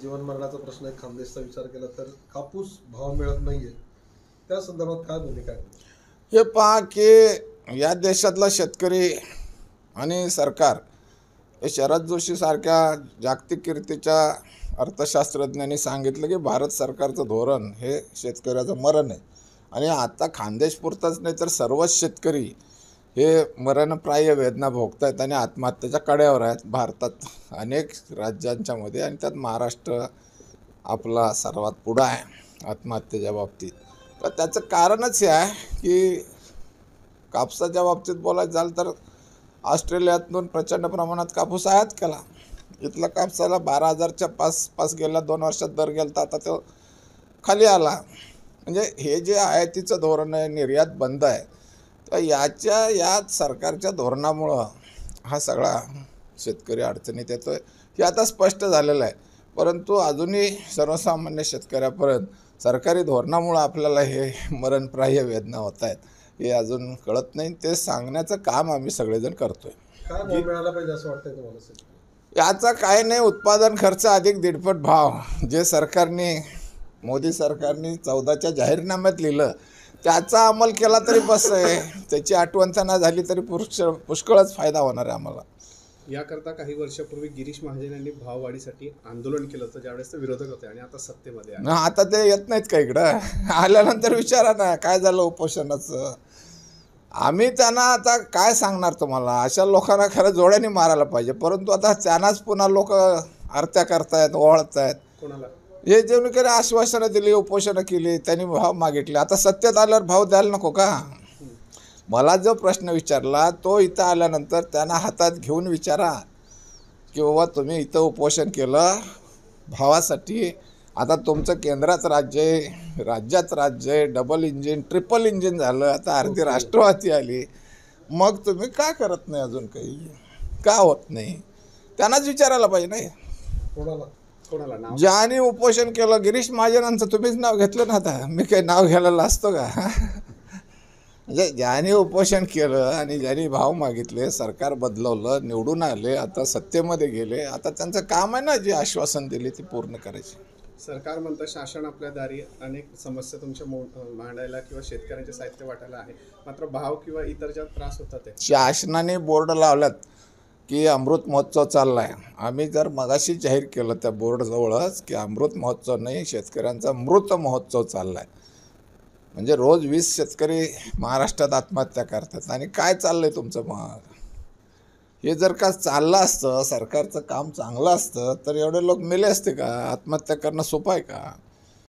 जीवन मरणाचा प्रश्न आहे विचार केला तर कापूस भाव मिळत नाहीये त्या संदर्भात काय भूमिका आहे हे पहा की या देशातला शेतकरी आणि सरकार हे शरद जोशी सारख्या जागतिक कीर्तीच्या अर्थशास्त्रज्ञांनी सांगितलं की भारत सरकारचं धोरण हे शेतकऱ्याचं मरण आहे आणि आता पुरताच नाही तर सर्वच शेतकरी हे मरणप्राय वेदना भोगत आहेत आणि आत्महत्येच्या कड्यावर आहेत भारतात अनेक राज्यांच्यामध्ये आणि त्यात महाराष्ट्र आपला सर्वात पुढं आहे आत्महत्येच्या बाबतीत तर त्याचं कारणच हे आहे की कापसाच्या बाबतीत बोलायचं झालं तर ऑस्ट्रेलियातून प्रचंड प्रमाणात कापूस आयात केला इथला कापसाला बारा हजारच्या पास पास गेला दोन वर्षात दर गेला तर आता तो खाली आला म्हणजे हे जे आयातीचं धोरण आहे निर्यात बंद आहे तर याच्या या सरकारच्या धोरणामुळं हा सगळा शेतकरी अडचणीत येतो हे आता स्पष्ट झालेलं आहे परंतु अजूनही सर्वसामान्य शेतकऱ्यापर्यंत सरकारी धोरणामुळं आपल्याला हे मरणप्राह्य वेदना होत आहेत हे अजून कळत नाही ते सांगण्याचं काम आम्ही सगळेजण करतोय आहे असं याचा काय नाही उत्पादन खर्च अधिक दीडपट भाव जे सरकारने मोदी सरकारने चौदाच्या जाहीरनाम्यात लिहिलं त्याचा अंमल केला तरी बस आहे त्याची त्यांना झाली तरी पुरुष पुष्कळच फायदा होणार आहे आम्हाला याकरता काही वर्षापूर्वी गिरीश महाजन यांनी भाववाढीसाठी आंदोलन केलं होतं ज्यावेळेस ते विरोधक होते आणि आता सत्तेमध्ये ना आता ते येत नाहीत का इकडं आल्यानंतर विचारा ना काय झालं उपोषणाचं आम्ही त्यांना आता काय सांगणार तुम्हाला अशा लोकांना खरं जोड्याने मारायला पाहिजे परंतु आता त्यांनाच पुन्हा लोक आरत्या करतायत आहेत कोणाला हे केलं आश्वासनं दिली उपोषणं केली त्यांनी भाव मागितले आता सत्यत आल्यावर भाव द्यायला नको का मला जो प्रश्न विचारला तो इथं आल्यानंतर त्यांना हातात घेऊन विचारा की बाबा तुम्ही इथं उपोषण केलं भावासाठी आता तुमचं केंद्रात राज्य आहे राज्यात राज्य आहे डबल इंजिन ट्रिपल इंजिन झालं आता अर्धी राष्ट्रवादी आली मग तुम्ही का करत नाही अजून काही का होत नाही त्यांनाच विचारायला पाहिजे नाही ज्याने उपोषण केलं गिरीश महाजनांचं तुम्हीच नाव घेतलं ना आता मी काही नाव घ्यायला असतो का म्हणजे ज्याने उपोषण केलं आणि ज्याने भाव मागितले सरकार बदलवलं निवडून आले आता सत्तेमध्ये गेले आता त्यांचं काम आहे ना जे आश्वासन दिले ते पूर्ण करायचे सरकार म्हणतं शासन आपल्या दारी अनेक समस्या तुमच्या मांडायला किंवा शेतकऱ्यांचे साहित्य वाटायला आहे मात्र भाव किंवा इतर ज्या त्रास होतात शासनाने बोर्ड लावल्यात की अमृत महोत्सव चालला आहे आम्ही जर मगाशी जाहीर केलं त्या बोर्डजवळच की अमृत महोत्सव नाही शेतकऱ्यांचा मृत महोत्सव चालला आहे म्हणजे रोज वीस शेतकरी महाराष्ट्रात आत्महत्या करतात आणि काय चाललं आहे तुमचं मग हे जर का चाललं असतं सरकारचं काम चांगलं असतं तर एवढे लोक मेले असते का आत्महत्या करणं सोपं आहे का